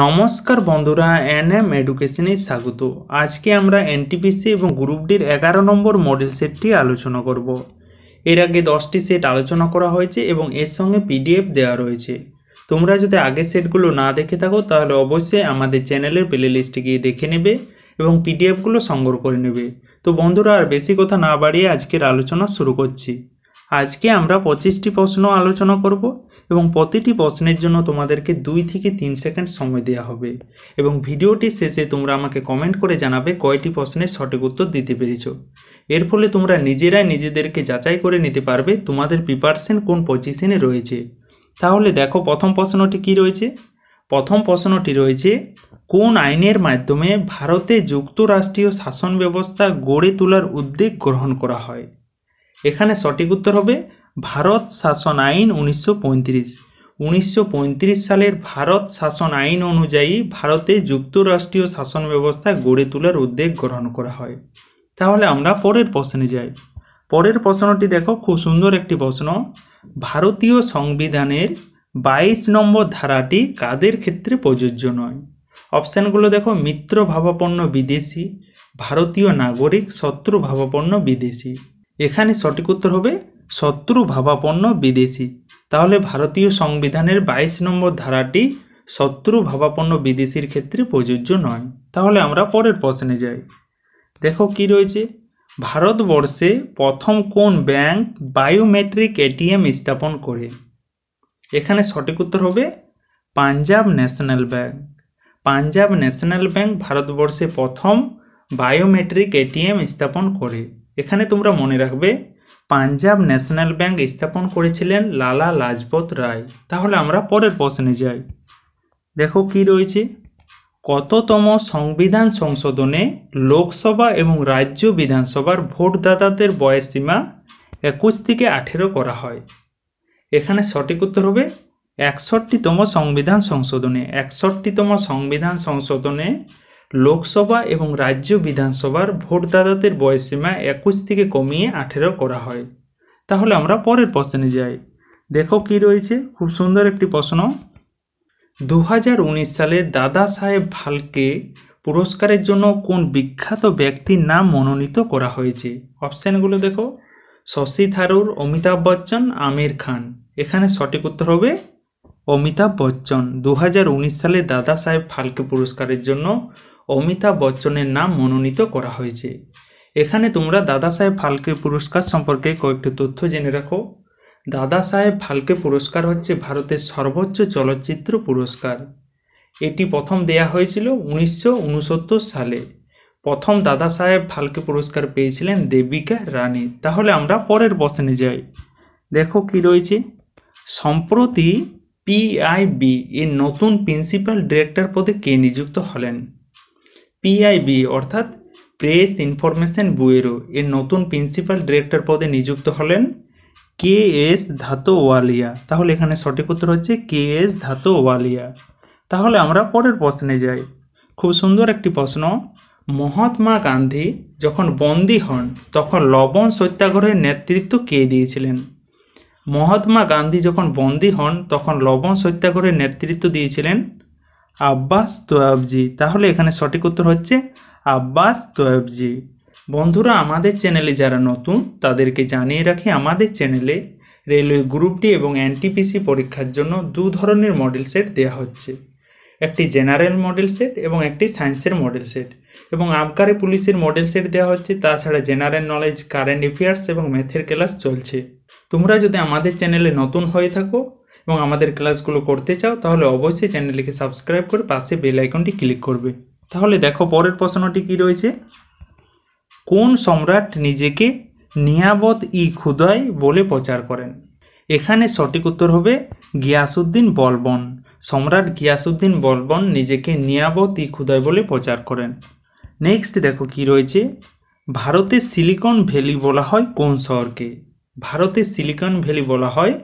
নমস্কার বন্ধুরা N M এডুকেশনে স্বাগত আজকে আমরা এনটিপিসি এবং গ্রুপ ডির এগারো নম্বর মডেল সেটটি আলোচনা করব এর আগে দশটি সেট আলোচনা করা হয়েছে এবং এর সঙ্গে পিডিএফ দেওয়া রয়েছে তোমরা যদি আগের সেটগুলো না দেখে থাকো তাহলে অবশ্যই আমাদের চ্যানেলের প্লে লিস্টে গিয়ে দেখে নেবে এবং পিডিএফগুলো সংগ্রহ করে নেবে তো বন্ধুরা আর বেশি কথা না বাড়িয়ে আজকের আলোচনা শুরু করছি আজকে আমরা পঁচিশটি প্রশ্ন আলোচনা করব এবং প্রতিটি প্রশ্নের জন্য তোমাদেরকে দুই থেকে তিন সেকেন্ড সময় দেওয়া হবে এবং ভিডিওটি শেষে তোমরা আমাকে কমেন্ট করে জানাবে কয়টি প্রশ্নের সঠিক উত্তর দিতে পেরেছ এর ফলে তোমরা নিজেরাই নিজেদেরকে যাচাই করে নিতে পারবে তোমাদের প্রিপারেশন কোন পজিশনে রয়েছে তাহলে দেখো প্রথম প্রশ্নটি কি রয়েছে প্রথম প্রশ্নটি রয়েছে কোন আইনের মাধ্যমে ভারতে যুক্তরাষ্ট্রীয় শাসন ব্যবস্থা গড়ে তোলার উদ্যোগ গ্রহণ করা হয় এখানে সঠিক উত্তর হবে ভারত শাসন আইন উনিশশো উনিশশো সালের ভারত শাসন আইন অনুযায়ী ভারতে যুক্তরাষ্ট্রীয় শাসন ব্যবস্থা গড়ে তোলার উদ্যোগ গ্রহণ করা হয় তাহলে আমরা পরের প্রশ্নে যাই পরের প্রশ্নটি দেখো খুব সুন্দর একটি প্রশ্ন ভারতীয় সংবিধানের বাইশ নম্বর ধারাটি কাদের ক্ষেত্রে প্রযোজ্য নয় অপশানগুলো দেখো মিত্র ভাবাপন্ন বিদেশি ভারতীয় নাগরিক শত্রু ভাবাপন্ন বিদেশি এখানে সঠিক উত্তর হবে শত্রু ভাবাপন্ন বিদেশি তাহলে ভারতীয় সংবিধানের ২২ নম্বর ধারাটি শত্রু ভাবাপন্ন বিদেশির ক্ষেত্রে প্রযোজ্য নয় তাহলে আমরা পরের প্রশ্নে যাই দেখো কি রয়েছে ভারতবর্ষে প্রথম কোন ব্যাংক বায়োমেট্রিক এটিএম স্থাপন করে এখানে সঠিক উত্তর হবে পাঞ্জাব ন্যাশনাল ব্যাংক পাঞ্জাব ন্যাশনাল ব্যাংক ভারতবর্ষে প্রথম বায়োমেট্রিক এটিএম স্থাপন করে এখানে তোমরা মনে রাখবে পাঞ্জাব ন্যাশনাল ব্যাংক স্থাপন করেছিলেন লালা লাজপত রায় তাহলে আমরা পরের প্রশ্নে যাই দেখো কি রয়েছে কততম সংবিধান সংশোধনে লোকসভা এবং রাজ্য বিধানসভার ভোটদাতাদের সীমা একুশ থেকে আঠেরো করা হয় এখানে সঠিক উত্তর হবে একষট্টিতম সংবিধান সংশোধনে একষট্টিতম সংবিধান সংশোধনে লোকসভা এবং রাজ্য বিধানসভার ভোটদাতাদের বয়সসীমা একুশ থেকে কমিয়ে আঠেরো করা হয় তাহলে আমরা পরের প্রশ্নে যাই দেখো কি রয়েছে খুব সুন্দর একটি প্রশ্ন দু হাজার উনিশ সালে দাদা সাহেব ভালকে পুরস্কারের জন্য কোন বিখ্যাত ব্যক্তির নাম মনোনীত করা হয়েছে অপশানগুলো দেখো শশী থারুর অমিতাভ বচ্চন আমির খান এখানে সঠিক উত্তর হবে অমিতাভ বচ্চন দু সালে দাদা সাহেব ফালকে পুরস্কারের জন্য অমিতাভ বচ্চনের নাম মনোনীত করা হয়েছে এখানে তোমরা দাদা সাহেব ফালকে পুরস্কার সম্পর্কে কয়েকটি তথ্য জেনে রাখো দাদা সাহেব ফালকে পুরস্কার হচ্ছে ভারতের সর্বোচ্চ চলচ্চিত্র পুরস্কার এটি প্রথম দেয়া হয়েছিল উনিশশো সালে প্রথম দাদা সাহেব ফালকে পুরস্কার পেয়েছিলেন দেবিকা রানী তাহলে আমরা পরের বসনে যাই দেখো কি রয়েছে সম্প্রতি পিআইবি এর নতুন প্রিন্সিপাল ডিরেক্টর পদে কে নিযুক্ত হলেন পিআইবি অর্থাৎ প্রেস ইনফরমেশন বুয়েরো এর নতুন প্রিন্সিপাল ডিরেক্টর পদে নিযুক্ত হলেন কে এস ধাতো ওয়ালিয়া তাহলে এখানে সঠিক উত্তর হচ্ছে কে এস ওয়ালিয়া তাহলে আমরা পরের প্রশ্নে যাই খুব সুন্দর একটি প্রশ্ন মহাত্মা গান্ধী যখন বন্দি হন তখন লবণ সত্যাগ্রহের নেতৃত্ব কে দিয়েছিলেন মহাত্মা গান্ধী যখন বন্দি হন তখন লবণ সত্যাগ্রহের নেতৃত্ব দিয়েছিলেন আব্বাস তোয়াবজি তাহলে এখানে সঠিক উত্তর হচ্ছে আব্বাস তোয়াবজি বন্ধুরা আমাদের চ্যানেলে যারা নতুন তাদেরকে জানিয়ে রাখি আমাদের চ্যানেলে রেলওয়ে গ্রুপটি এবং এনটিপিসি পরীক্ষার জন্য দু ধরনের মডেল সেট দেওয়া হচ্ছে একটি জেনারেল মডেল সেট এবং একটি সায়েন্সের মডেল সেট এবং আবকারে পুলিশের মডেল সেট দেওয়া হচ্ছে তাছাড়া জেনারেল নলেজ কারেন্ট অ্যাফেয়ার্স এবং ম্যাথের ক্লাস চলছে তোমরা যদি আমাদের চ্যানেলে নতুন হয়ে থাকো এবং আমাদের ক্লাসগুলো করতে চাও তাহলে অবশ্যই চ্যানেলটিকে সাবস্ক্রাইব করে পাশে বেল আইকনটি ক্লিক করবে তাহলে দেখো পরের প্রশ্নটি কি রয়েছে কোন সম্রাট নিজেকে নিয়াবত ই খুদয় বলে প্রচার করেন এখানে সঠিক উত্তর হবে গিয়াসুদ্দিন বলবন সম্রাট গিয়াসুদ্দিন বলবন নিজেকে নিয়াবত ই খুদয় বলে প্রচার করেন নেক্সট দেখো কি রয়েছে ভারতের সিলিকন ভ্যালি বলা হয় কোন শহরকে ভারতের সিলিকন ভ্যালি বলা হয়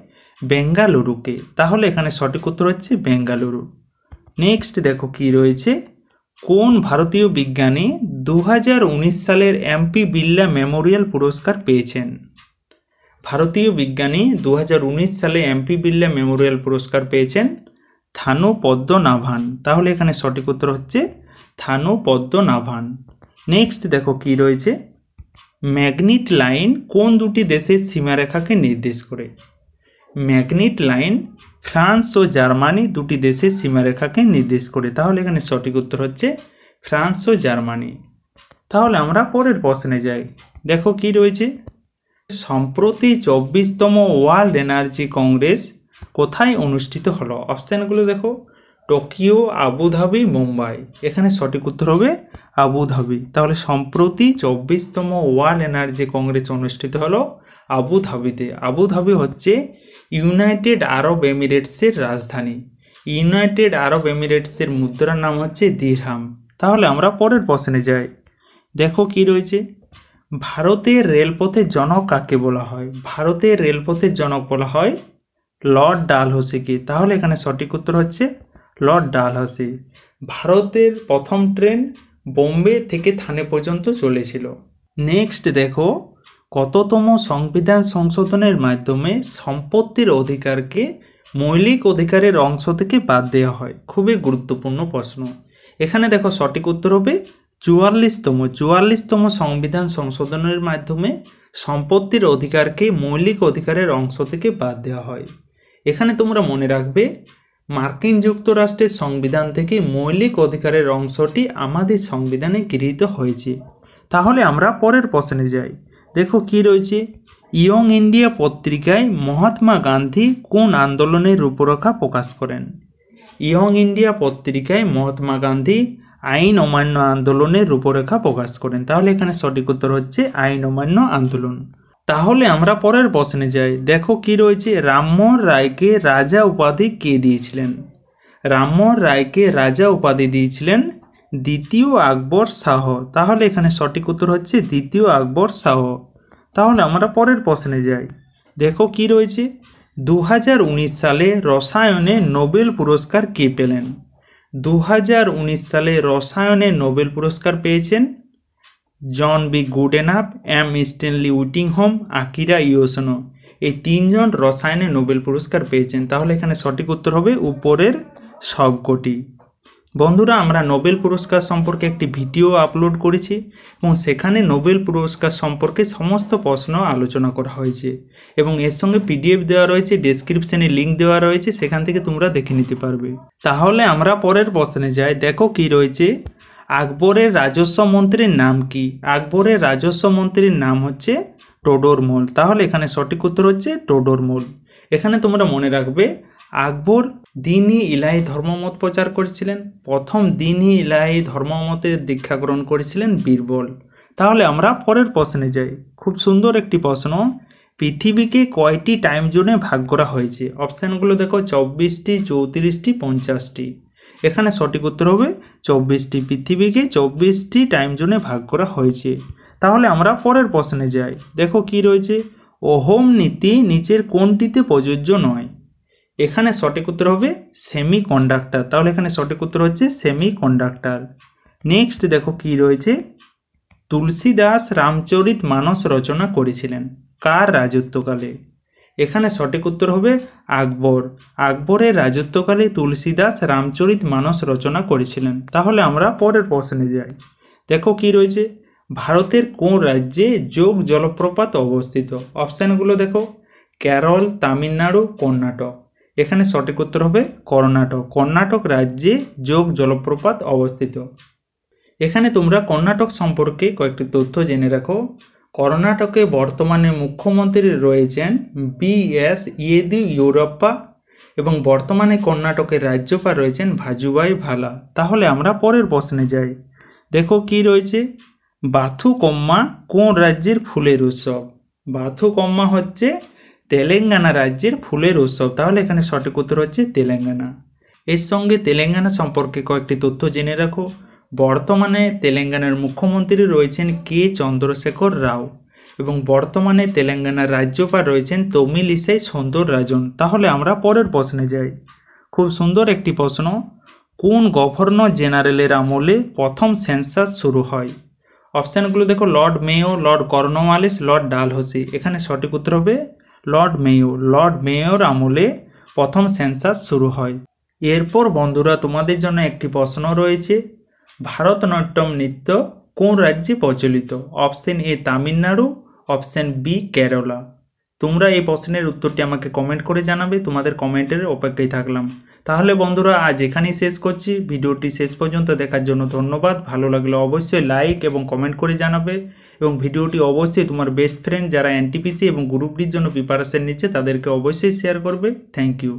বেঙ্গালুরুকে তাহলে এখানে সঠিক উত্তর হচ্ছে বেঙ্গালুরু নেক্সট দেখো কি রয়েছে কোন ভারতীয় বিজ্ঞানী দু সালের এমপি বিল্লা মেমোরিয়াল পুরস্কার পেয়েছেন ভারতীয় বিজ্ঞানী দু সালে এমপি বিল্লা মেমোরিয়াল পুরস্কার পেয়েছেন থানু পদ্ম নাভান তাহলে এখানে সঠিক উত্তর হচ্ছে থানু পদ্ম নাভান নেক্সট দেখো কি রয়েছে ম্যাগনিট লাইন কোন দুটি দেশের সীমারেখাকে নির্দেশ করে ম্যাগনিট লাইন ফ্রান্স ও জার্মানি দুটি দেশের সীমারেখাকে নির্দেশ করে তাহলে এখানে সঠিক উত্তর হচ্ছে ফ্রান্স ও জার্মানি তাহলে আমরা পরের প্রশ্নে যাই দেখো কি রয়েছে সম্প্রতি চব্বিশতম ওয়ার্ল্ড এনার্জি কংগ্রেস কোথায় অনুষ্ঠিত হলো অপশানগুলো দেখো টোকিও আবুধাবি মুম্বাই এখানে সঠিক উত্তর হবে আবুধাবি তাহলে সম্প্রতি চব্বিশতম ওয়ার্ল্ড এনার্জি কংগ্রেস অনুষ্ঠিত হলো আবুধাবিতে আবুধাবি হচ্ছে ইউনাইটেড আরব এমিরেটসের রাজধানী ইউনাইটেড আরব এমিরেটসের মুদ্রার নাম হচ্ছে দিরহাম তাহলে আমরা পরের প্রশ্নে যাই দেখো কি রয়েছে ভারতের রেলপথের জনক কাকে বলা হয় ভারতের রেলপথের জনক বলা হয় লর্ড ডালহৌসিকে তাহলে এখানে সঠিক উত্তর হচ্ছে লর্ড ডালহৌসি ভারতের প্রথম ট্রেন বোম্বে থেকে থানে পর্যন্ত চলেছিল নেক্সট দেখো কততম সংবিধান সংশোধনের মাধ্যমে সম্পত্তির অধিকারকে মৌলিক অধিকারের অংশ থেকে বাদ দেওয়া হয় খুবই গুরুত্বপূর্ণ প্রশ্ন এখানে দেখো সঠিক উত্তর হবে চুয়াল্লিশতম চুয়াল্লিশতম সংবিধান সংশোধনের মাধ্যমে সম্পত্তির অধিকারকে মৌলিক অধিকারের অংশ থেকে বাদ দেওয়া হয় এখানে তোমরা মনে রাখবে মার্কিন যুক্তরাষ্ট্রের সংবিধান থেকে মৌলিক অধিকারের অংশটি আমাদের সংবিধানে গৃহীত হয়েছে তাহলে আমরা পরের প্রশ্নে যাই দেখো কি রয়েছে ইয়ং ইন্ডিয়া পত্রিকায় মহাত্মা গান্ধী কোন আন্দোলনের রূপরেখা প্রকাশ করেন ইয়ং ইন্ডিয়া পত্রিকায় মহাত্মা গান্ধী আইন অমান্য আন্দোলনের রূপরেখা প্রকাশ করেন তাহলে এখানে সঠিক উত্তর হচ্ছে আইন অমান্য আন্দোলন তাহলে আমরা পরের প্রশ্নে যাই দেখো কি রয়েছে রামমোহন রায়কে রাজা উপাধি কে দিয়েছিলেন রামমোহন রায়কে রাজা উপাধি দিয়েছিলেন দ্বিতীয় আকবর শাহ তাহলে এখানে সঠিক উত্তর হচ্ছে দ্বিতীয় আকবর শাহ তাহলে আমরা পরের প্রশ্নে যাই দেখো কি রয়েছে দু সালে রসায়নে নোবেল পুরস্কার কে পেলেন দু সালে রসায়নে নোবেল পুরস্কার পেয়েছেন John B Goodenough M Stanley Whittingham Akira Yoshino এই তিনজন রসায়নে নোবেল পুরস্কার পেয়েছেন তাহলে এখানে সঠিক উত্তর হবে উপরের সবকটি বন্ধুরা আমরা নোবেল পুরস্কার সম্পর্কে একটি ভিডিও আপলোড করেছি এবং সেখানে নোবেল পুরস্কার সম্পর্কে সমস্ত প্রশ্ন আলোচনা করা হয়েছে এবং এর সঙ্গে পিডিএফ দেওয়া রয়েছে ডেসক্রিপশানে লিঙ্ক দেওয়া রয়েছে সেখান থেকে তোমরা দেখে নিতে পারবে তাহলে আমরা পরের প্রশ্নে যাই দেখো কি রয়েছে আকবরের রাজস্ব মন্ত্রীর নাম কি আকবরের রাজস্ব মন্ত্রীর নাম হচ্ছে টোডরমল তাহলে এখানে সঠিক উত্তর হচ্ছে টোডরমল এখানে তোমরা মনে রাখবে আকবর দিনই ইলাহি ধর্মমত প্রচার করেছিলেন প্রথম দিনই ইলাহি ধর্মমতে দীক্ষা গ্রহণ করেছিলেন বীরবল তাহলে আমরা পরের প্রশ্নে যাই খুব সুন্দর একটি প্রশ্ন পৃথিবীকে কয়টি টাইম জোনে ভাগ করা হয়েছে অপশানগুলো দেখো চব্বিশটি চৌত্রিশটি পঞ্চাশটি এখানে সঠিক উত্তর হবে চব্বিশটি পৃথিবীকে চব্বিশটি টাইম জোনে ভাগ করা হয়েছে তাহলে আমরা পরের প্রশ্নে যাই দেখো কি রয়েছে ওহোম নীতি নিচের কোনটিতে প্রযোজ্য নয় এখানে সঠিক উত্তর হবে সেমি কন্ডাক্টার তাহলে এখানে সঠিক উত্তর হচ্ছে সেমি কন্ডাক্টার নেক্সট দেখো কি রয়েছে তুলসীদাস রামচরিত মানস রচনা করেছিলেন কার রাজত্বকালে এখানে সঠিক উত্তর হবে আকবর আকবরের রাজত্বকালে তুলসীদাস রামচরিত মানস রচনা করেছিলেন তাহলে আমরা পরের প্রশ্নে যাই দেখো কি রয়েছে ভারতের কোন রাজ্যে যোগ জলপ্রপাত অবস্থিত অপশানগুলো দেখো কেরল তামিলনাড়ু কর্ণাটক এখানে সঠিক উত্তর হবে কর্ণাটক কর্ণাটক রাজ্যে যোগ জলপ্রপাত অবস্থিত এখানে তোমরা কর্ণাটক সম্পর্কে কয়েকটি তথ্য জেনে রাখো কর্ণাটকে বর্তমানে মুখ্যমন্ত্রী রয়েছেন বি এস ইয়েদিউরপ্পা এবং বর্তমানে কর্ণাটকের রাজ্যপাল রয়েছেন ভাজুবাই ভালা তাহলে আমরা পরের প্রশ্নে যাই দেখো কি রয়েছে বাথুকম্মা কোন রাজ্যের ফুলের উৎসব বাথুকম্মা হচ্ছে তেলেঙ্গানা রাজ্যের ফুলের উৎসব তাহলে এখানে সঠিক উত্তর হচ্ছে তেলেঙ্গানা এর সঙ্গে তেলেঙ্গানা সম্পর্কে কয়েকটি তথ্য জেনে রাখো বর্তমানে তেলেঙ্গানার মুখ্যমন্ত্রী রয়েছেন কে চন্দ্রশেখর রাও এবং বর্তমানে তেলেঙ্গানার রাজ্যপাল রয়েছেন তমিলিসাই সুন্দর রাজন তাহলে আমরা পরের প্রশ্নে যাই খুব সুন্দর একটি প্রশ্ন কোন গভর্নর জেনারেলের আমলে প্রথম সেন্সাস শুরু হয় অপশানগুলো দেখো Lord Mayo Lord Cornwallis Lord Dalhousie এখানে সঠিক উত্তর হবে লর্ড মেয়র লর্ড মেয়র আমলে প্রথম সেন্সাস শুরু হয় এরপর বন্ধুরা তোমাদের জন্য একটি প্রশ্ন রয়েছে ভারতনাট্যম নৃত্য কোন রাজ্যে প্রচলিত option A Tamil Nadu option B Kerala তোমরা এই প্রশ্নের উত্তরটি আমাকে কমেন্ট করে জানাবে তোমাদের কমেন্টের অপেক্ষায় থাকলাম তাহলে বন্ধুরা আজ এখানেই শেষ করছি ভিডিওটি শেষ পর্যন্ত দেখার জন্য ধন্যবাদ ভালো লাগলে অবশ্যই লাইক এবং কমেন্ট করে জানাবে এবং ভিডিওটি অবশ্যই তোমার বেস্ট ফ্রেন্ড যারা এনটিপিসি এবং গ্রুপ ডির জন্য প্রিপারেশন নিচ্ছে তাদেরকে অবশ্যই শেয়ার করবে থ্যাংক ইউ